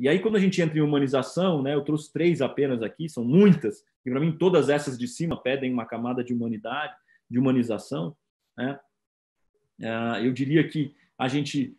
E aí, quando a gente entra em humanização, né, eu trouxe três apenas aqui, são muitas, e para mim todas essas de cima pedem uma camada de humanidade, de humanização. Né? Ah, eu diria que a gente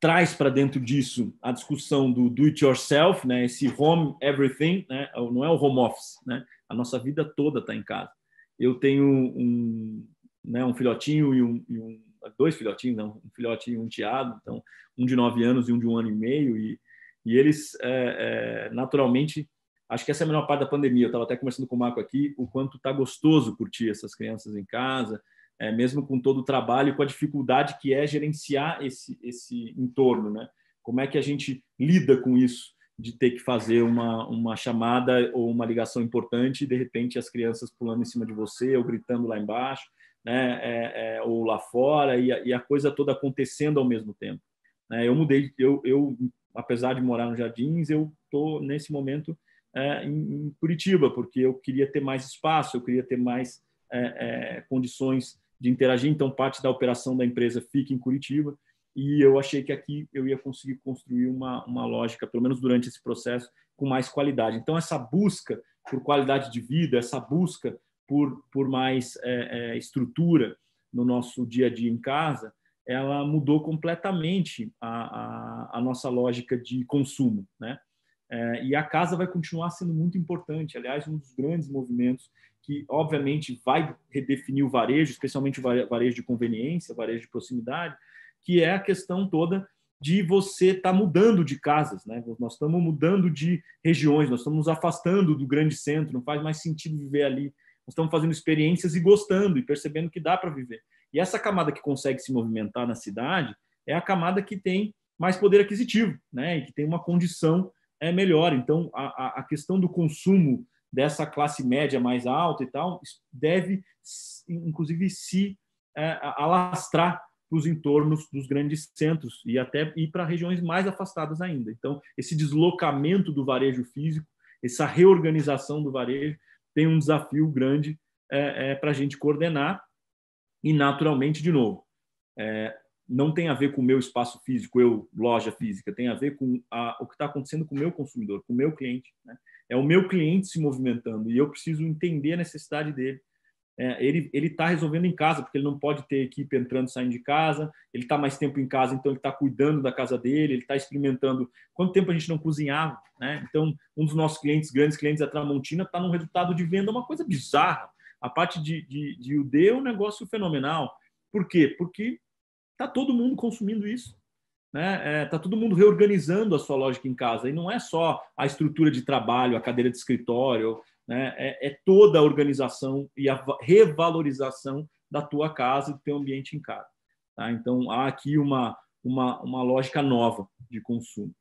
traz para dentro disso a discussão do do it yourself, né? Esse home everything, né? Não é o home office, né? A nossa vida toda está em casa. Eu tenho um, né, um filhotinho e um, e um dois filhotinhos, não, um filhote e um tiado, então um de nove anos e um de um ano e meio e e eles, é, é, naturalmente, acho que essa é a melhor parte da pandemia. Eu estava até conversando com o Marco aqui, o quanto está gostoso curtir essas crianças em casa, é, mesmo com todo o trabalho, com a dificuldade que é gerenciar esse, esse entorno, né? Como é que a gente lida com isso? de ter que fazer uma, uma chamada ou uma ligação importante e de repente as crianças pulando em cima de você ou gritando lá embaixo, né, é, é, ou lá fora e a, e a, coisa toda acontecendo ao mesmo tempo. Né? Eu mudei, eu, eu apesar de morar no Jardins, eu estou nesse momento é, em, Curitiba, porque eu queria ter mais espaço, eu queria ter mais é, é, condições de interagir. Então, parte da operação da empresa fica em Curitiba e eu achei que aqui eu ia conseguir construir uma, uma lógica, pelo menos durante esse processo, com mais qualidade. Então, essa busca por qualidade de vida, essa busca por, por mais é, é, estrutura no nosso dia a dia em casa, ela mudou completamente a, a, a nossa lógica de consumo, né? É, e a casa vai continuar sendo muito importante. Aliás, um dos grandes movimentos que, obviamente, vai redefinir o varejo, especialmente o varejo de conveniência, varejo de proximidade, que é a questão toda de você estar tá mudando de casas, né? Nós estamos mudando de regiões, nós estamos nos afastando do grande centro, não faz mais sentido viver ali. Nós estamos fazendo experiências e gostando e percebendo que dá para viver. E essa camada que consegue se movimentar na cidade é a camada que tem mais poder aquisitivo, né? E que tem uma condição é melhor. Então, a, a questão do consumo dessa classe média mais alta e tal deve, inclusive, se é, alastrar para os entornos dos grandes centros e até ir para regiões mais afastadas ainda. Então, esse deslocamento do varejo físico, essa reorganização do varejo, tem um desafio grande é, é, para a gente coordenar e, naturalmente, de novo, é, não tem a ver com o meu espaço físico, eu, loja física, tem a ver com a, o que está acontecendo com o meu consumidor, com o meu cliente. Né? É o meu cliente se movimentando e eu preciso entender a necessidade dele. É, ele está resolvendo em casa, porque ele não pode ter equipe entrando e saindo de casa, ele está mais tempo em casa, então ele está cuidando da casa dele, ele está experimentando. Quanto tempo a gente não cozinhava? Né? Então, um dos nossos clientes, grandes clientes da Tramontina, está num resultado de venda, uma coisa bizarra. A parte de, de, de UD é um negócio fenomenal. Por quê? Porque está todo mundo consumindo isso. Né? É, tá todo mundo reorganizando a sua lógica em casa e não é só a estrutura de trabalho, a cadeira de escritório, né? é, é toda a organização e a revalorização da tua casa e do teu ambiente em casa. Tá? Então há aqui uma, uma, uma lógica nova de consumo.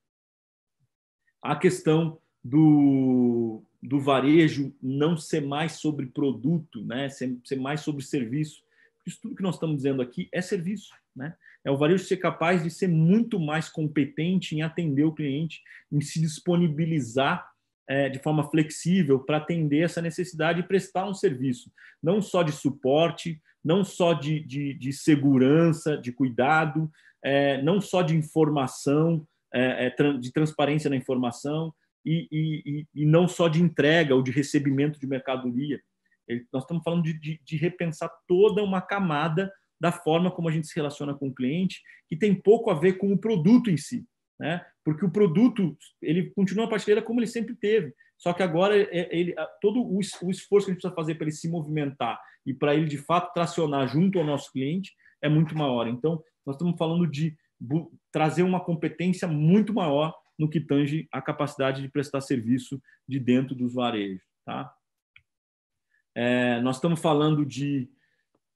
A questão do do varejo não ser mais sobre produto, né? ser, ser mais sobre serviço. Isso tudo que nós estamos dizendo aqui é serviço. Né? É o varejo ser capaz de ser muito mais competente em atender o cliente, em se disponibilizar é, de forma flexível para atender essa necessidade e prestar um serviço, não só de suporte, não só de, de, de segurança, de cuidado, é, não só de informação, é, é de transparência na informação, e, e, e não só de entrega ou de recebimento de mercadoria. nós estamos falando de, de, de repensar toda uma camada da forma como a gente se relaciona com o cliente, que tem pouco a ver com o produto em si, né? Porque o produto ele continua partir prateleira como ele sempre teve, só que agora é, é, ele, todo o esforço que a gente precisa fazer para ele se movimentar e para ele de fato tracionar junto ao nosso cliente é muito maior. Então nós estamos falando de trazer uma competência muito maior no que tange a capacidade de prestar serviço de dentro dos varejos. Tá? É, nós estamos falando de,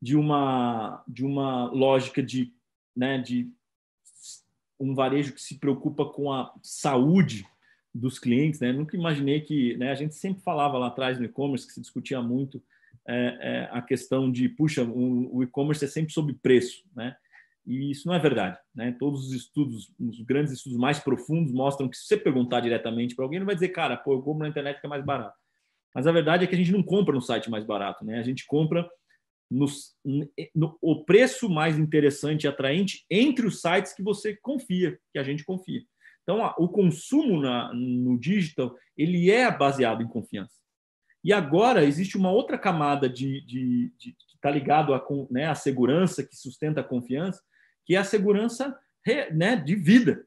de, uma, de uma lógica de, né, de um varejo que se preocupa com a saúde dos clientes. Né? Nunca imaginei que né, a gente sempre falava lá atrás no e-commerce que se discutia muito é, é, a questão de, puxa, o, o e-commerce é sempre sobre preço. Né? E isso não é verdade. Né? Todos os estudos, os grandes estudos mais profundos, mostram que se você perguntar diretamente para alguém, ele vai dizer, cara, pô, eu compro na internet que é mais barato. Mas a verdade é que a gente não compra no site mais barato, né? A gente compra no, no, o preço mais interessante e atraente entre os sites que você confia, que a gente confia. Então, a, o consumo na, no digital, ele é baseado em confiança. E agora existe uma outra camada de, de, de que está ligado à né, segurança, que sustenta a confiança, que é a segurança né, de vida,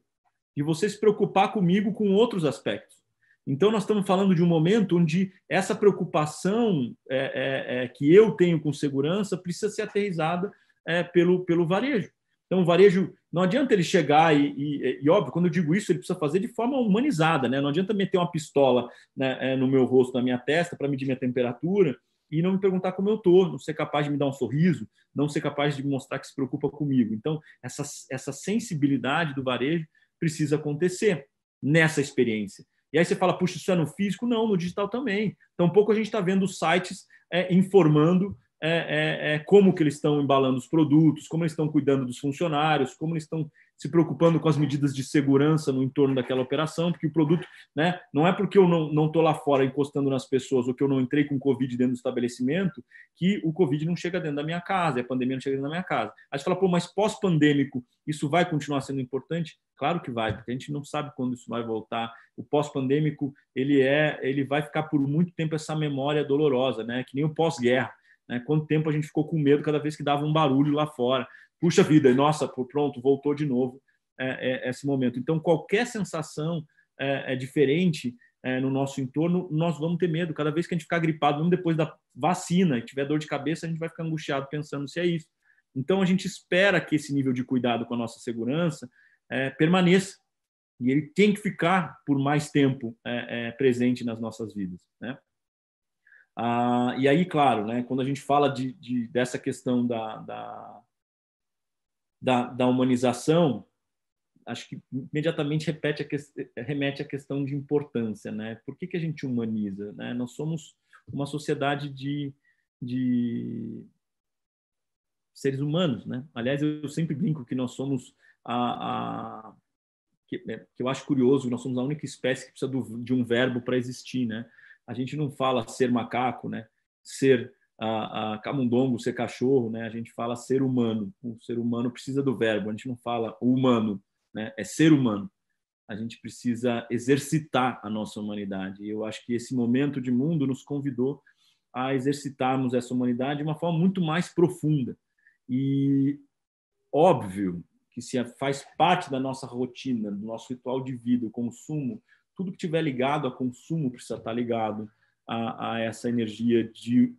de você se preocupar comigo com outros aspectos. Então, nós estamos falando de um momento onde essa preocupação é, é, é que eu tenho com segurança precisa ser aterrizada é, pelo, pelo varejo. Então, o varejo, não adianta ele chegar e, e, e, óbvio, quando eu digo isso, ele precisa fazer de forma humanizada, né? Não adianta meter uma pistola né, é, no meu rosto, na minha testa, para medir minha temperatura e não me perguntar como eu tô, não ser capaz de me dar um sorriso, não ser capaz de mostrar que se preocupa comigo. Então, essa, essa sensibilidade do varejo precisa acontecer nessa experiência. E aí você fala, puxa, isso é no físico? Não, no digital também. Tampouco a gente está vendo sites é, informando é, é, é, como que eles estão embalando os produtos, como eles estão cuidando dos funcionários, como eles estão se preocupando com as medidas de segurança no entorno daquela operação, porque o produto, né, não é porque eu não estou lá fora encostando nas pessoas ou que eu não entrei com Covid dentro do estabelecimento que o Covid não chega dentro da minha casa, a pandemia não chega dentro da minha casa. Aí você fala, pô, mas pós-pandêmico isso vai continuar sendo importante? Claro que vai, porque a gente não sabe quando isso vai voltar. O pós-pandêmico ele é, ele vai ficar por muito tempo essa memória dolorosa, né, que nem o pós-guerra. Né? Quanto tempo a gente ficou com medo cada vez que dava um barulho lá fora? puxa vida, nossa, pronto, voltou de novo é, é, esse momento. Então, qualquer sensação é, é diferente é, no nosso entorno, nós vamos ter medo. Cada vez que a gente ficar gripado, mesmo depois da vacina e tiver dor de cabeça, a gente vai ficar angustiado pensando se é isso. Então, a gente espera que esse nível de cuidado com a nossa segurança é, permaneça. E ele tem que ficar por mais tempo presente nas nossas vidas. Né? Ah, e aí, claro, né, quando a gente fala de, de dessa questão da, da da, da humanização, acho que imediatamente a que, remete à questão de importância, né? Por que, que a gente humaniza? Né? Nós somos uma sociedade de, de seres humanos, né? Aliás, eu sempre brinco que nós somos a, a que, é, que, eu acho curioso, nós somos a única espécie que precisa do, de um verbo para existir, né? A gente não fala ser macaco, né? Ser a, a camundongo, ser cachorro, né? A gente fala ser humano. O ser humano precisa do verbo. A gente não fala humano, né? É ser humano. A gente precisa exercitar a nossa humanidade. E eu acho que esse momento de mundo nos convidou a exercitarmos essa humanidade de uma forma muito mais profunda. E óbvio que se faz parte da nossa rotina, do nosso ritual de vida, o consumo, tudo que tiver ligado a consumo precisa estar ligado a, a essa energia de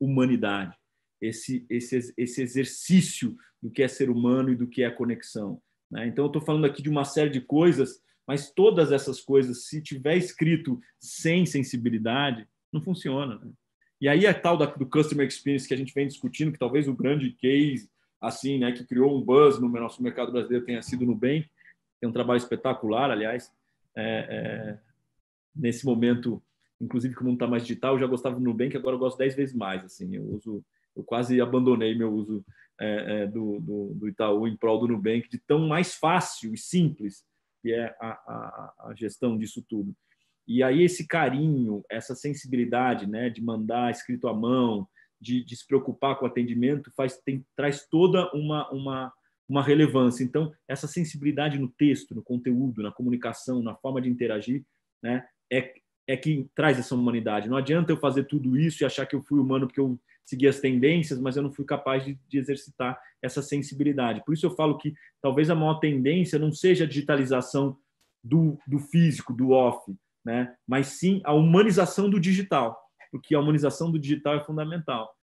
humanidade, esse, esse, esse exercício do que é ser humano e do que é conexão. Né? Então, eu estou falando aqui de uma série de coisas, mas todas essas coisas, se tiver escrito sem sensibilidade, não funciona. Né? E aí a tal da, do customer experience que a gente vem discutindo, que talvez o grande case assim, né, que criou um buzz no nosso mercado brasileiro tenha sido no Nubank, tem um trabalho espetacular, aliás, é, é, nesse momento inclusive que o mundo está mais digital, eu já gostava do Nubank, agora eu gosto dez vezes mais, assim, eu uso, eu quase abandonei meu uso é, é, do, do, do, Itaú em prol do Nubank, de tão mais fácil e simples que é a, a, a gestão disso tudo. E aí esse carinho, essa sensibilidade, né, de mandar escrito à mão, de, de se preocupar com o atendimento, faz, tem, traz toda uma, uma uma relevância. Então, essa sensibilidade no texto, no conteúdo, na comunicação, na forma de interagir, né, é, é que traz essa humanidade. Não adianta eu fazer tudo isso e achar que eu fui humano porque eu segui as tendências, mas eu não fui capaz de, de exercitar essa sensibilidade. Por isso eu falo que talvez a maior tendência não seja a digitalização do, do físico, do off, né? mas sim a humanização do digital, porque a humanização do digital é fundamental.